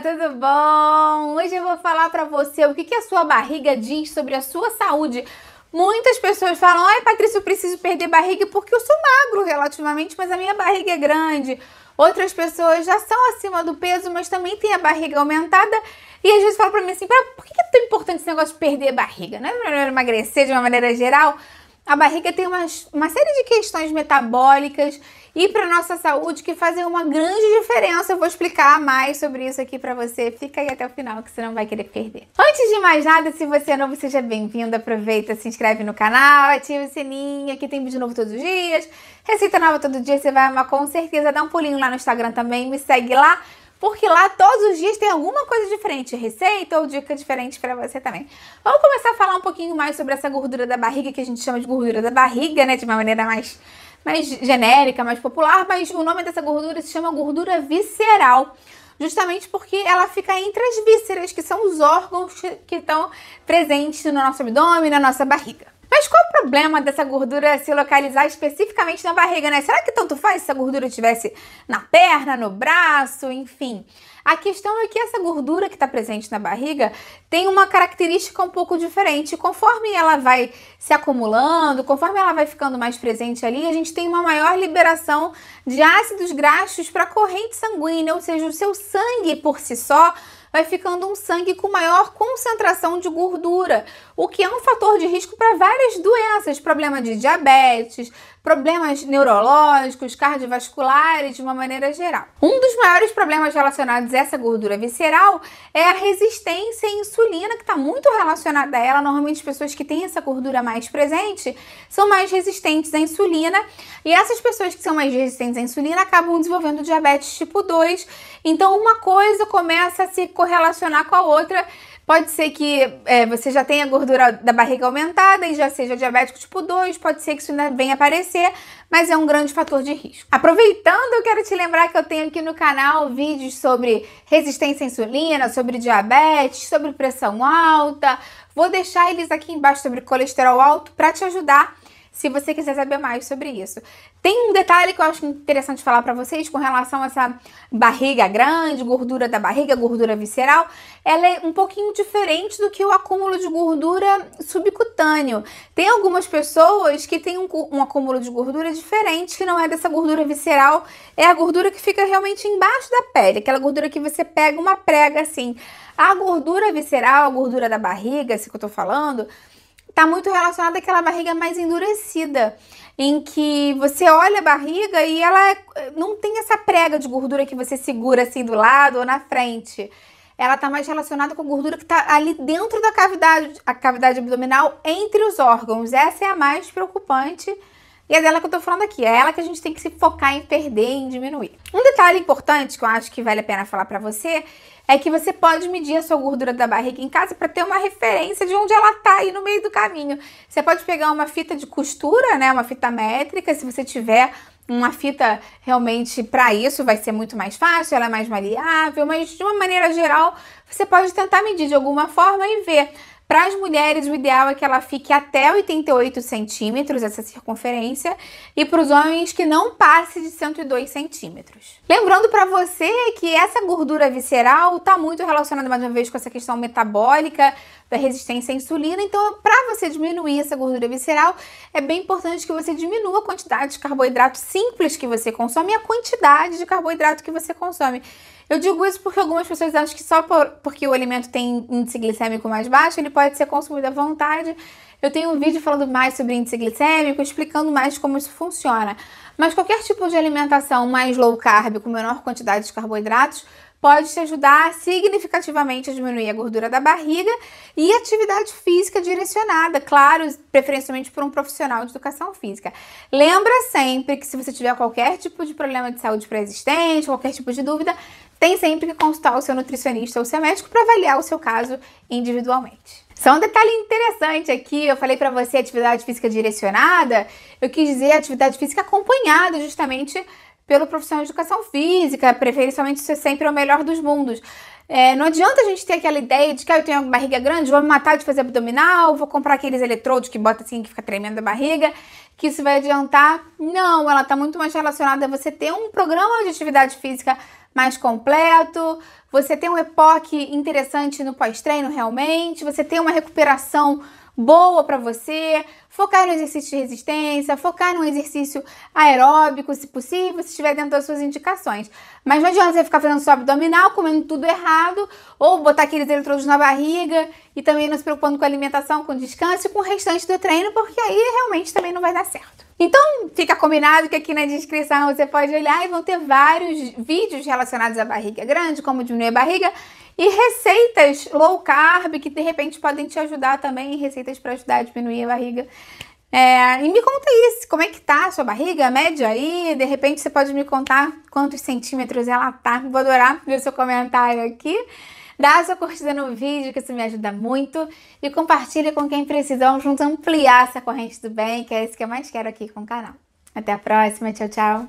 tudo bom? Hoje eu vou falar para você o que, que a sua barriga diz sobre a sua saúde. Muitas pessoas falam, ai Patrícia, eu preciso perder barriga porque eu sou magro relativamente, mas a minha barriga é grande. Outras pessoas já são acima do peso, mas também tem a barriga aumentada. E às vezes falam para mim assim, por que é tão importante esse negócio de perder barriga? Não é melhor emagrecer de uma maneira geral? A barriga tem uma, uma série de questões metabólicas e para nossa saúde que fazem uma grande diferença. Eu vou explicar mais sobre isso aqui para você. Fica aí até o final que você não vai querer perder. Antes de mais nada, se você é novo, seja bem-vindo. Aproveita, se inscreve no canal, ativa o sininho. Aqui tem vídeo novo todos os dias, receita nova todo dia. Você vai amar com certeza. Dá um pulinho lá no Instagram também, me segue lá porque lá todos os dias tem alguma coisa diferente, receita ou dica diferente para você também. Vamos começar a falar um pouquinho mais sobre essa gordura da barriga, que a gente chama de gordura da barriga, né, de uma maneira mais mais genérica, mais popular, mas o nome dessa gordura se chama gordura visceral justamente porque ela fica entre as vísceras, que são os órgãos que estão presentes no nosso abdômen, na nossa barriga. Mas qual o problema dessa gordura se localizar especificamente na barriga, né? Será que tanto faz se a gordura estivesse na perna, no braço, enfim? A questão é que essa gordura que está presente na barriga tem uma característica um pouco diferente. Conforme ela vai se acumulando, conforme ela vai ficando mais presente ali, a gente tem uma maior liberação de ácidos graxos para a corrente sanguínea, ou seja, o seu sangue por si só vai ficando um sangue com maior concentração de gordura, o que é um fator de risco para várias doenças, problema de diabetes, problemas neurológicos, cardiovasculares, de uma maneira geral. Um dos maiores problemas relacionados a essa gordura visceral é a resistência à insulina, que está muito relacionada a ela. Normalmente, as pessoas que têm essa gordura mais presente são mais resistentes à insulina, e essas pessoas que são mais resistentes à insulina acabam desenvolvendo diabetes tipo 2. Então, uma coisa começa a se correlacionar com a outra. Pode ser que é, você já tenha gordura da barriga aumentada e já seja diabético tipo 2, pode ser que isso ainda né, venha aparecer, mas é um grande fator de risco. Aproveitando, eu quero te lembrar que eu tenho aqui no canal vídeos sobre resistência à insulina, sobre diabetes, sobre pressão alta. Vou deixar eles aqui embaixo sobre colesterol alto para te ajudar se você quiser saber mais sobre isso. Tem um detalhe que eu acho interessante falar para vocês com relação a essa barriga grande, gordura da barriga, gordura visceral. Ela é um pouquinho diferente do que o acúmulo de gordura subcutâneo. Tem algumas pessoas que têm um, um acúmulo de gordura diferente, que não é dessa gordura visceral, é a gordura que fica realmente embaixo da pele, aquela gordura que você pega uma prega assim. A gordura visceral, a gordura da barriga, assim que eu tô falando, tá muito relacionada àquela barriga mais endurecida, em que você olha a barriga e ela é, não tem essa prega de gordura que você segura assim do lado ou na frente. Ela está mais relacionada com a gordura que está ali dentro da cavidade, a cavidade abdominal entre os órgãos. Essa é a mais preocupante. E é dela que eu tô falando aqui, é ela que a gente tem que se focar em perder, em diminuir. Um detalhe importante que eu acho que vale a pena falar para você é que você pode medir a sua gordura da barriga em casa para ter uma referência de onde ela tá aí no meio do caminho. Você pode pegar uma fita de costura, né, uma fita métrica, se você tiver uma fita realmente para isso vai ser muito mais fácil, ela é mais maleável, mas de uma maneira geral, você pode tentar medir de alguma forma e ver para as mulheres, o ideal é que ela fique até 88 centímetros, essa circunferência, e para os homens que não passe de 102 centímetros. Lembrando para você que essa gordura visceral está muito relacionada mais uma vez com essa questão metabólica, da resistência à insulina. Então, para você diminuir essa gordura visceral, é bem importante que você diminua a quantidade de carboidrato simples que você consome e a quantidade de carboidrato que você consome. Eu digo isso porque algumas pessoas acham que só por, porque o alimento tem índice glicêmico mais baixo, ele pode ser consumido à vontade. Eu tenho um vídeo falando mais sobre índice glicêmico, explicando mais como isso funciona. Mas qualquer tipo de alimentação mais low carb, com menor quantidade de carboidratos, pode te ajudar significativamente a diminuir a gordura da barriga e atividade física direcionada, claro, preferencialmente por um profissional de educação física. Lembra sempre que se você tiver qualquer tipo de problema de saúde pré-existente, qualquer tipo de dúvida, tem sempre que consultar o seu nutricionista ou seu médico para avaliar o seu caso individualmente. Só um detalhe interessante aqui, eu falei para você atividade física direcionada, eu quis dizer atividade física acompanhada justamente pelo profissional de educação física, preferencialmente isso é sempre o melhor dos mundos. É, não adianta a gente ter aquela ideia de que ah, eu tenho uma barriga grande, vou me matar de fazer abdominal, vou comprar aqueles eletrodos que bota assim que fica tremendo a barriga, que isso vai adiantar. Não, ela está muito mais relacionada a você ter um programa de atividade física mais completo, você tem um epoque interessante no pós-treino realmente? Você tem uma recuperação boa para você? Focar no exercício de resistência, focar no exercício aeróbico, se possível, se estiver dentro das suas indicações. Mas não adianta você ficar fazendo só abdominal, comendo tudo errado, ou botar aqueles eletrodos na barriga e também não se preocupando com a alimentação, com descanso e com o restante do treino, porque aí realmente também não vai dar certo. Então, fica combinado que aqui na descrição você pode olhar e vão ter vários vídeos relacionados à barriga grande, como diminuir a barriga, e receitas low carb que de repente podem te ajudar também, receitas para ajudar a diminuir a barriga. É, e me conta isso, como é que tá a sua barriga? média aí, de repente você pode me contar quantos centímetros ela tá. Vou adorar ver seu comentário aqui. Dá sua curtida no vídeo, que isso me ajuda muito, e compartilha com quem precisa. Vamos juntos ampliar essa corrente do bem, que é isso que eu mais quero aqui com o canal. Até a próxima, tchau, tchau!